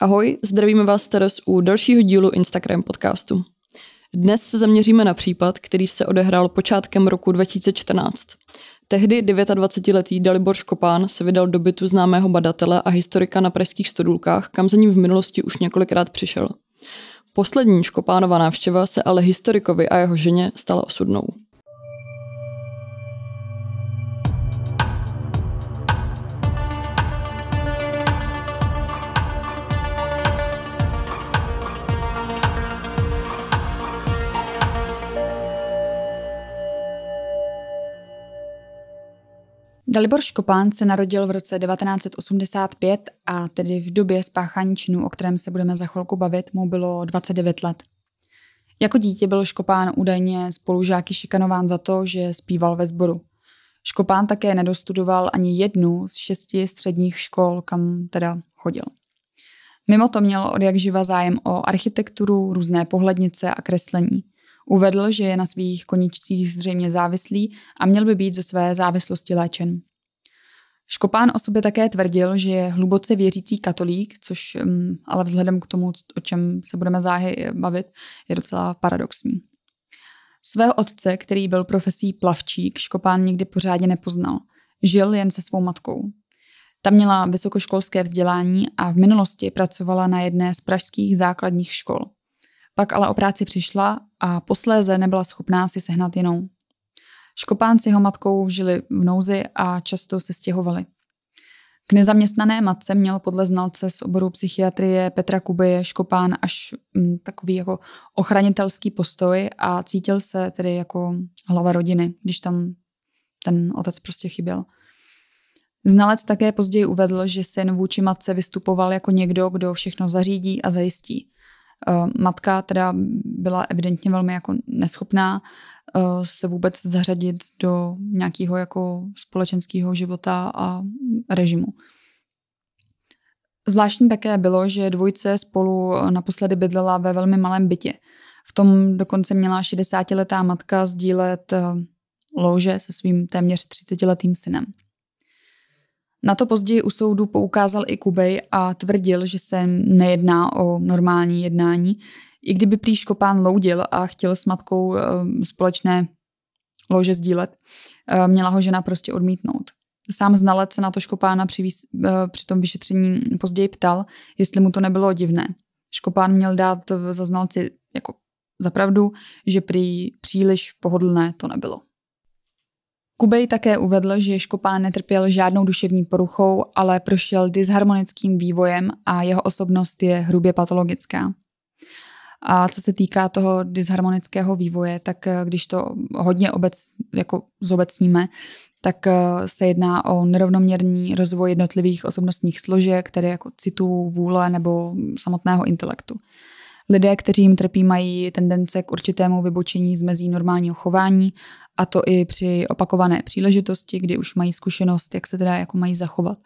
Ahoj, zdravíme vás teraz u dalšího dílu Instagram podcastu. Dnes se zaměříme na případ, který se odehrál počátkem roku 2014. Tehdy 29-letý Dalibor Škopán se vydal do bytu známého badatele a historika na pražských stodulkách, kam za ním v minulosti už několikrát přišel. Poslední Škopánova návštěva se ale historikovi a jeho ženě stala osudnou. Dalibor Škopán se narodil v roce 1985 a tedy v době spáchání činu, o kterém se budeme za chvilku bavit, mu bylo 29 let. Jako dítě byl Škopán údajně spolužáky šikanován za to, že zpíval ve sboru. Škopán také nedostudoval ani jednu z šesti středních škol, kam teda chodil. Mimo to měl od jak živa zájem o architekturu, různé pohlednice a kreslení. Uvedl, že je na svých koničcích zřejmě závislý a měl by být ze své závislosti léčen. Škopán o sobě také tvrdil, že je hluboce věřící katolík, což mm, ale vzhledem k tomu, o čem se budeme záhy bavit, je docela paradoxní. Svého otce, který byl profesí plavčík, Škopán nikdy pořádně nepoznal. Žil jen se svou matkou. Ta měla vysokoškolské vzdělání a v minulosti pracovala na jedné z pražských základních škol. Pak ale o práci přišla a posléze nebyla schopná si sehnat jinou. Škopánci s jeho matkou žili v nouzi a často se stěhovali. K nezaměstnané matce měl podle znalce z oboru psychiatrie Petra Kubeje Škopán až m, mm, takový jako ochranitelský postoj a cítil se tedy jako hlava rodiny, když tam ten otec prostě chyběl. Znalec také později uvedl, že syn vůči matce vystupoval jako někdo, kdo všechno zařídí a zajistí. Eh, matka teda byla evidentně velmi jako neschopná eh, se vůbec zařadit do nějakého jako společenského života a režimu. Zvláštní také bylo, že dvojce spolu naposledy bydlela ve velmi malém bytě. V tom dokonce měla 60-letá matka sdílet eh, lože se svým téměř 30-letým synem. Na to později u soudu poukázal i Kubej a tvrdil, že se nejedná o normální jednání, i kdyby prý Škopán loudil a chtěl s matkou eh, společné lože sdílet, eh, měla ho žena prostě odmítnout. Sám znalec se na to Škopána při, výs, eh, při tom vyšetření později ptal, jestli mu to nebylo divné. Škopán měl dát za znalci jako zapravdu, že prý příliš pohodlné to nebylo. Kubej také uvedl, že Škopá netrpěl žádnou duševní poruchou, ale prošel disharmonickým vývojem a jeho osobnost je hrubě patologická. A co se týká toho disharmonického vývoje, tak eh, když to hodně obec, jako zobecníme, tak eh, se jedná o nerovnoměrný rozvoj jednotlivých osobnostních složek, které jako citů, vůle nebo samotného intelektu. Lidé, kteří jim trpí, mají tendence k určitému vybočení z mezí normálního chování a to i při opakované příležitosti, kdy už mají zkušenost, jak se teda jako mají zachovat.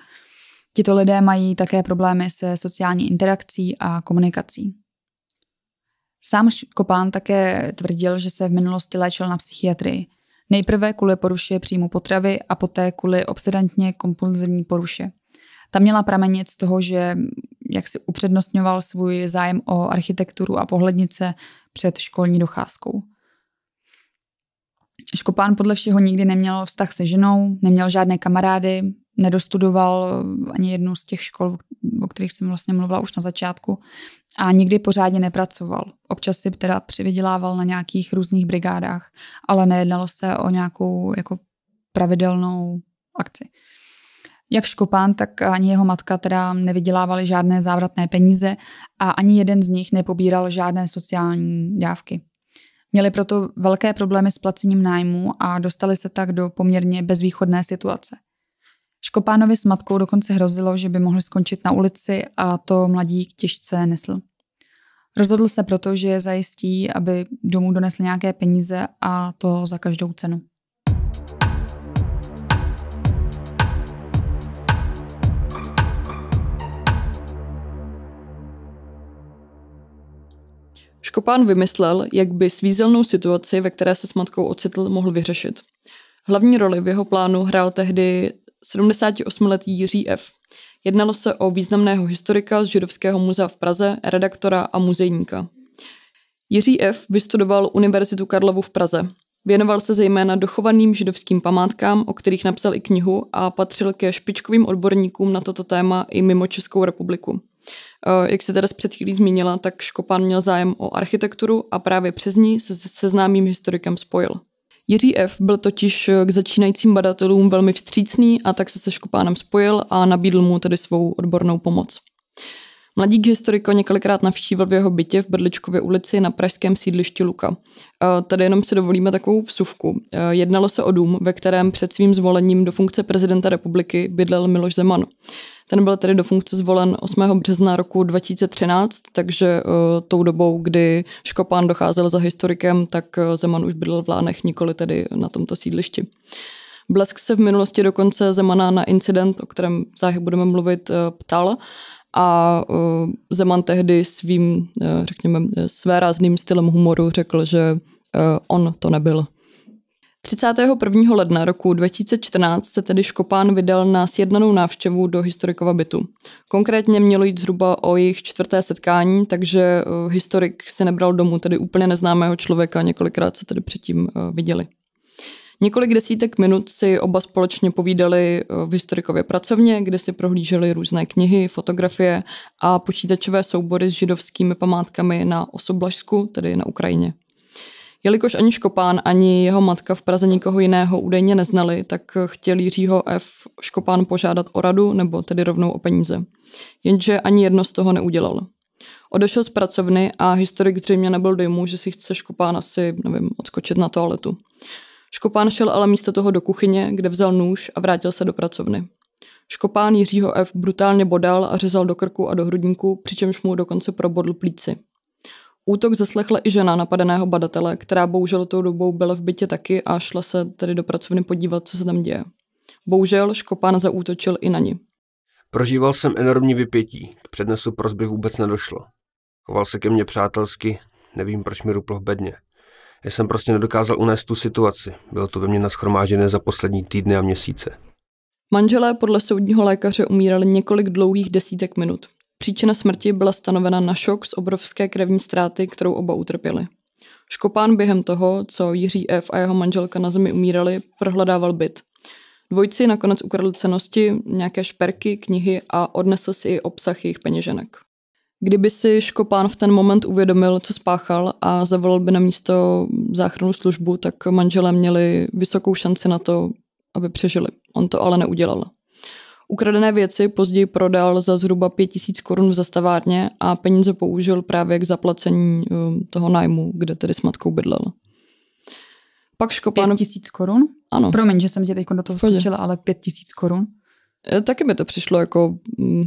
Tito lidé mají také problémy se sociální interakcí a komunikací. Sám Kopán také tvrdil, že se v minulosti léčil na psychiatrii. Nejprve kvůli poruše příjmu potravy a poté kvůli obsedantně kompulzivní poruše. Ta měla pramenit z toho, že jak si upřednostňoval svůj zájem o architekturu a pohlednice před školní docházkou. Škopán podle všeho nikdy neměl vztah se ženou, neměl žádné kamarády, nedostudoval eh, ani jednu z těch škol, o kterých jsem vlastně mluvila už na začátku a nikdy pořádně nepracoval. Občas si teda přivydělával na nějakých různých brigádách, ale nejednalo se o nějakou jako pravidelnou akci. Jak Škopán, tak ani jeho matka teda nevydělávali žádné závratné peníze a ani jeden z nich nepobíral žádné sociální dávky. Měli proto velké problémy s placením nájmu a dostali se tak do poměrně bezvýchodné situace. Škopánovi s matkou dokonce hrozilo, že by mohli skončit na ulici a to mladík těžce nesl. Rozhodl se proto, že je zajistí, aby domů donesl nějaké peníze a to za každou cenu. Škopán vymyslel, jak by svízelnou situaci, ve které se s matkou ocitl, mohl vyřešit. Hlavní roli v jeho plánu hrál tehdy 78-letý Jiří F. Jednalo se o významného historika z Židovského muzea v Praze, redaktora a muzejníka. Jiří F. vystudoval Univerzitu Karlovu v Praze. Věnoval se zejména dochovaným židovským památkám, o kterých napsal i knihu a patřil ke špičkovým odborníkům na toto téma i mimo Českou republiku. Eh, jak se teda před chvílí zmínila, tak Škopán měl zájem o architekturu a právě přes ní se se známým historikem spojil. Jiří F. byl totiž eh, k začínajícím badatelům velmi vstřícný a tak se se Škopánem spojil a nabídl mu tedy svou odbornou pomoc. Mladík historiko několikrát navštívil v jeho bytě v Brličkově ulici na pražském sídlišti Luka. Eh, tady jenom si dovolíme takovou vsuvku. Eh, jednalo se o dům, ve kterém před svým zvolením do funkce prezidenta republiky bydlel Miloš Zeman. Ten byl tedy do funkce zvolen 8. března roku 2013, takže uh, tou dobou, kdy Škopán docházel za historikem, tak uh, Zeman už bydlel v Lánech, nikoli tedy na tomto sídlišti. Blesk se v minulosti dokonce Zemana na incident, o kterém záhy budeme mluvit, ptal a eh, Zeman tehdy svým, eh, řekněme, eh, svérázným stylem humoru řekl, že on to nebyl. 31. ledna roku 2014 se tedy Škopán vydal na sjednanou návštěvu do historikova bytu. Konkrétně mělo jít zhruba o jejich čtvrté setkání, takže historik si nebral domů tedy úplně neznámého člověka, několikrát se tedy předtím viděli. Několik desítek minut si oba společně povídali eh, v historikově pracovně, kde si prohlíželi různé knihy, fotografie a počítačové soubory s židovskými památkami na Osoblažsku, tedy na Ukrajině. Jelikož ani Škopán, ani jeho matka v Praze nikoho jiného údajně neznali, tak chtěl Jiřího F. Škopán požádat o radu, nebo tedy rovnou o peníze. Jenže ani jedno z toho neudělal. Odešel z pracovny a historik zřejmě nebyl dojmu, že si chce Škopán asi, nevím, odskočit na toaletu. Škopán šel ale místo toho do kuchyně, kde vzal nůž a vrátil se do pracovny. Škopán Jiřího F. brutálně bodal a řezal do krku a do hrudníku, přičemž mu dokonce probodl plíci. Útok zaslechla i žena napadeného badatele, která bohužel tou dobou byla v bytě taky a šla se tedy do pracovny podívat, co se tam děje. Bohužel Škopán zaútočil i na ní. Prožíval jsem enormní vypětí, k přednesu prozby vůbec nedošlo. Choval se ke mně přátelsky, nevím, proč mi ruplo v bedně. Já jsem prostě nedokázal unést tu situaci. Bylo to ve mně naschromážené za poslední týdny a měsíce. Manželé podle soudního lékaře umírali několik dlouhých desítek minut. Příčina smrti byla stanovena na šok z obrovské krevní ztráty, kterou oba utrpěli. Škopán během toho, co Jiří F. a jeho manželka na zemi umírali, prohledával byt. Dvojci nakonec ukradl cenosti, nějaké šperky, knihy a odnesl si i obsah jejich peněženek. Kdyby si Škopán v ten moment uvědomil, co spáchal a zavolal by na místo záchranu službu, tak manželé měli vysokou šanci na to, aby přežili. On to ale neudělal. Ukradené věci později prodal za zhruba 5000 korun v zastavárně a peníze použil právě k zaplacení eh, toho nájmu, kde tedy s matkou bydlel. Pak Škopán... 5000 korun? Ano. Promiň, že jsem tě teď do toho skočila, ale 5000 korun? Eh, taky mi to přišlo jako mm,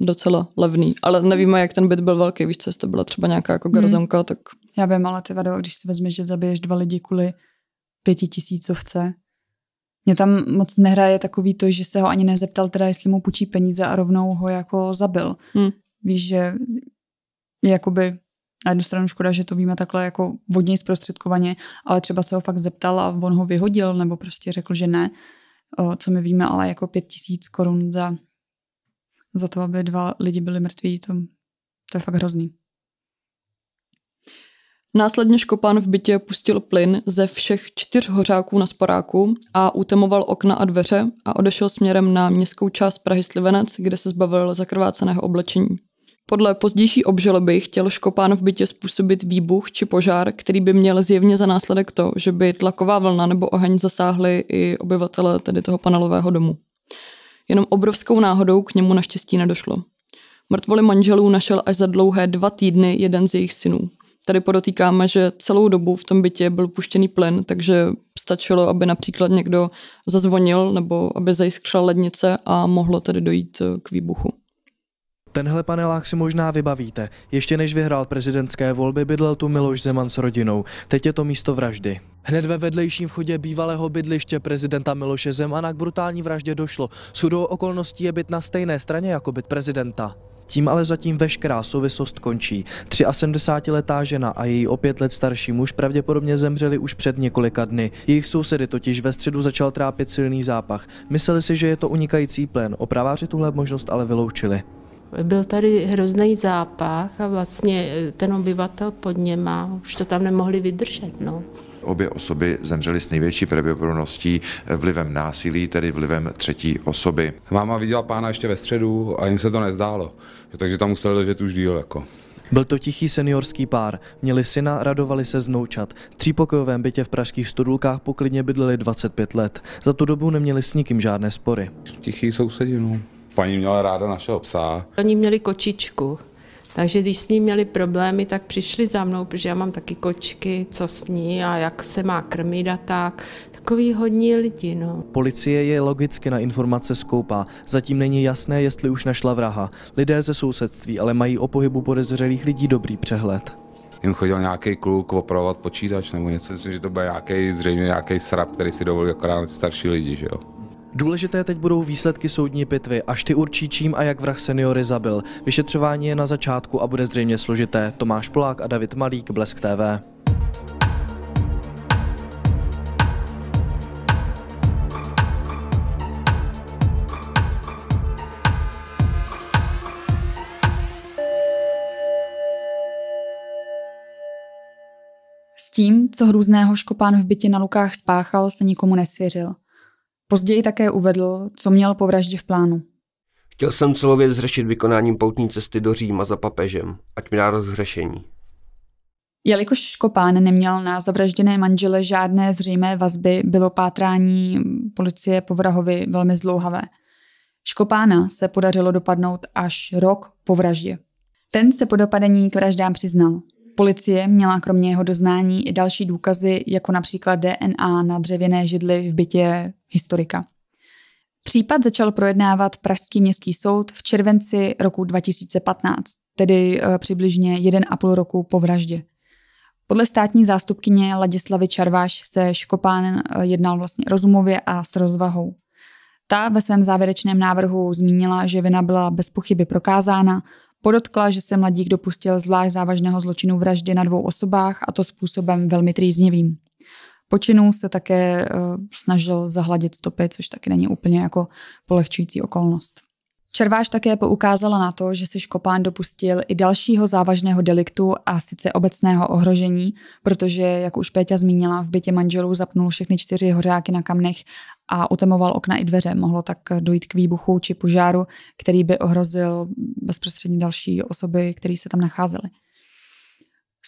docela levný, ale nevíme, jak ten byt byl velký, víš co, jestli to byla třeba nějaká jako hmm. garzonka, hmm. tak... Já vím, ale ty vado, když si vezmeš, že zabiješ dva lidi kvůli tisícovce, mě tam moc nehraje takový to, že se ho ani nezeptal teda, jestli mu půjčí peníze a rovnou ho jako zabil. Hmm. Víš, že je jakoby na jednu stranu škoda, že to víme takhle jako vodně zprostředkovaně, ale třeba se ho fakt zeptal a on ho vyhodil, nebo prostě řekl, že ne, o, co my víme, ale jako pět tisíc korun za za to, aby dva lidi byli mrtví, to, to je fakt hrozný. Následně Škopán v bytě pustil plyn ze všech čtyř hořáků na sporáku a utemoval okna a dveře a odešel směrem na městskou část Prahy Slivenec, kde se zbavil zakrváceného oblečení. Podle pozdější obžaloby chtěl Škopán v bytě způsobit výbuch či požár, který by měl zjevně za následek to, že by tlaková vlna nebo oheň zasáhly i obyvatele tedy toho panelového domu. Jenom obrovskou náhodou k němu naštěstí nedošlo. Mrtvoli manželů našel až za dlouhé dva týdny jeden z jejich synů. Tady podotýkáme, že celou dobu v tom bytě byl puštěný plyn, takže stačilo, aby například někdo zazvonil nebo aby zajiskřila lednice a mohlo tedy dojít k výbuchu. Tenhle panelák si možná vybavíte. Ještě než vyhrál prezidentské volby, bydlel tu Miloš Zeman s rodinou. Teď je to místo vraždy. Hned ve vedlejším vchodě bývalého bydliště prezidenta Miloše Zemana k brutální vraždě došlo. Sudou okolností je byt na stejné straně jako byt prezidenta. Tím ale zatím veškerá souvislost končí. 73-letá žena a její o pět let starší muž pravděpodobně zemřeli už před několika dny. Jejich sousedy totiž ve středu začal trápit silný zápach. Mysleli si, že je to unikající plen, opraváři tuhle možnost ale vyloučili. Byl tady hrozný zápach a vlastně eh, ten obyvatel pod něma už to tam nemohli vydržet. No. Obě osoby zemřely s největší pravděpodobností eh, vlivem násilí, tedy vlivem třetí osoby. Máma viděla pána ještě ve středu a jim se to nezdálo, takže tam museli ležet už díl. Jako. Byl to tichý seniorský pár, měli syna, radovali se znoučat. V třípokojovém bytě v pražských studulkách poklidně bydleli 25 let. Za tu dobu neměli s nikým žádné spory. Tichý sousedinu. No paní měla ráda našeho psa. Oni měli kočičku, takže když s ní měli problémy, tak přišli za mnou, protože já mám taky kočky, co s ní a jak se má krmit a tak. Takový hodní lidi. no. Policie je logicky na informace skoupá. Zatím není jasné, jestli už našla vraha. Lidé ze sousedství ale mají o pohybu podezřelých lidí dobrý přehled. Jim chodil nějaký kluk opravovat počítač nebo něco. Myslím, že to byl nějaký, zřejmě nějaký srab, který si dovolil akorát starší lidi, že jo. Důležité teď budou výsledky soudní pitvy, až ty určí čím a jak vrah seniory zabil. Vyšetřování je na začátku a bude zřejmě složité. Tomáš Polák a David Malík, Blesk TV. tím, co hrůzného Škopán v bytě na Lukách spáchal, se nikomu nesvěřil. Později také uvedl, co měl po vraždě v plánu. Chtěl jsem celou věc zřešit vykonáním poutní cesty do Říma za papežem, ať mi dá rozhřešení. Jelikož Škopán neměl na zavražděné manžele žádné zřejmé vazby, bylo pátrání policie po vrahovi velmi zdlouhavé. Škopána se podařilo dopadnout až rok po vraždě. Ten se po dopadení k vraždám přiznal. Policie měla kromě jeho doznání i další důkazy, jako například DNA na dřevěné židli v bytě historika. Případ začal projednávat Pražský městský soud v červenci roku 2015, tedy eh, přibližně 1,5 roku po vraždě. Podle státní zástupkyně Ladislavy Čarváš se Škopán eh, jednal vlastně rozumově a s rozvahou. Ta ve svém závěrečném návrhu zmínila, že vina byla bez pochyby prokázána, podotkla, že se mladík dopustil zvlášť závažného zločinu vraždy na dvou osobách a to způsobem velmi trýznivým počinu se také eh, snažil zahladit stopy, což taky není úplně jako polehčující okolnost. Červáš také poukázala na to, že si Škopán dopustil i dalšího závažného deliktu a sice obecného ohrožení, protože, jak už Péťa zmínila, v bytě manželů zapnul všechny čtyři hořáky na kamnech a utemoval okna i dveře. Mohlo tak dojít k výbuchu či požáru, který by ohrozil bezprostředně další osoby, které se tam nacházely.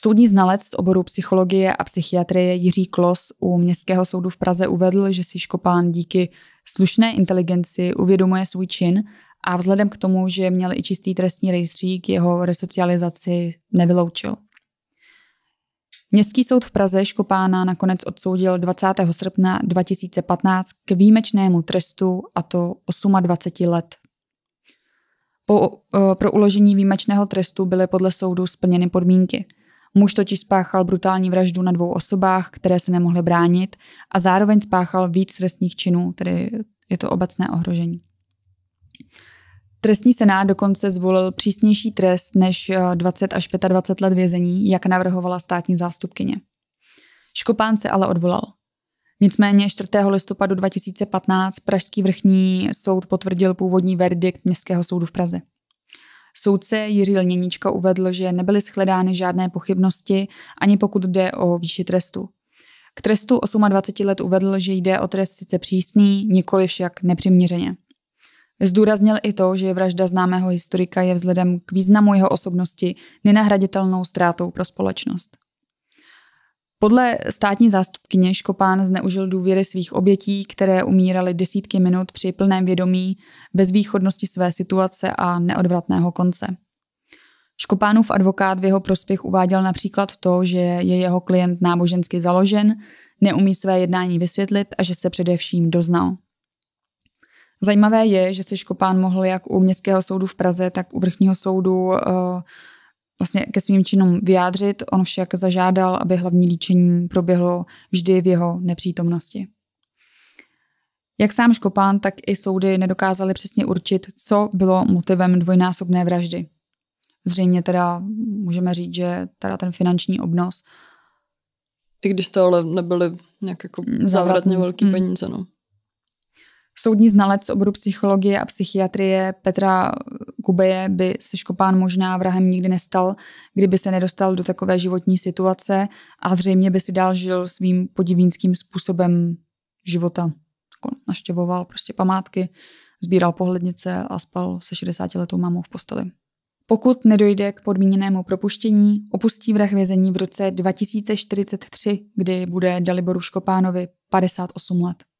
Soudní znalec z oboru psychologie a psychiatrie Jiří Klos u Městského soudu v Praze uvedl, že si Škopán díky slušné inteligenci uvědomuje svůj čin a vzhledem k tomu, že měl i čistý trestní rejstřík, jeho resocializaci nevyloučil. Městský soud v Praze Škopána nakonec odsoudil 20. srpna 2015 k výjimečnému trestu a to 28 let. Po, pro uložení výjimečného trestu byly podle soudu splněny podmínky – Muž totiž spáchal brutální vraždu na dvou osobách, které se nemohly bránit a zároveň spáchal víc trestních činů, tedy je to obecné ohrožení. Trestní senát dokonce zvolil přísnější trest než 20 eh, až 25 let vězení, jak navrhovala státní zástupkyně. Škopán se ale odvolal. Nicméně 4. listopadu 2015 Pražský vrchní soud potvrdil původní verdikt Městského soudu v Praze. Soudce Jiří Lněníčka uvedl, že nebyly shledány žádné pochybnosti, ani pokud jde o výši trestu. K trestu 28 let uvedl, že jde o trest sice přísný, nikoli však nepřiměřeně. Zdůraznil i to, že vražda známého historika je vzhledem k významu jeho osobnosti nenahraditelnou ztrátou pro společnost. Podle státní zástupkyně Škopán zneužil důvěry svých obětí, které umíraly desítky minut při plném vědomí, bezvýchodnosti své situace a neodvratného konce. Škopánův advokát v jeho prospěch uváděl například to, že je jeho klient nábožensky založen, neumí své jednání vysvětlit a že se především doznal. Zajímavé je, že se Škopán mohl jak u Městského soudu v Praze, tak u Vrchního soudu uh, vlastně ke svým činům vyjádřit. On však zažádal, aby hlavní líčení proběhlo vždy v jeho nepřítomnosti. Jak sám Škopán, tak i soudy nedokázali přesně určit, co bylo motivem dvojnásobné vraždy. Zřejmě teda můžeme říct, že teda ten finanční obnos. I když to ale nebyly nějak jako závratně velký hmm. peníze, no. Soudní znalec z oboru psychologie a psychiatrie Petra Kubeje by se Škopán možná vrahem nikdy nestal, kdyby se nedostal do takové životní situace a zřejmě by si dál žil svým podivínským způsobem života. Jako naštěvoval prostě památky, sbíral pohlednice a spal se 60 letou mámou v posteli. Pokud nedojde k podmíněnému propuštění, opustí vrah vězení v roce 2043, kdy bude Daliboru Škopánovi 58 let.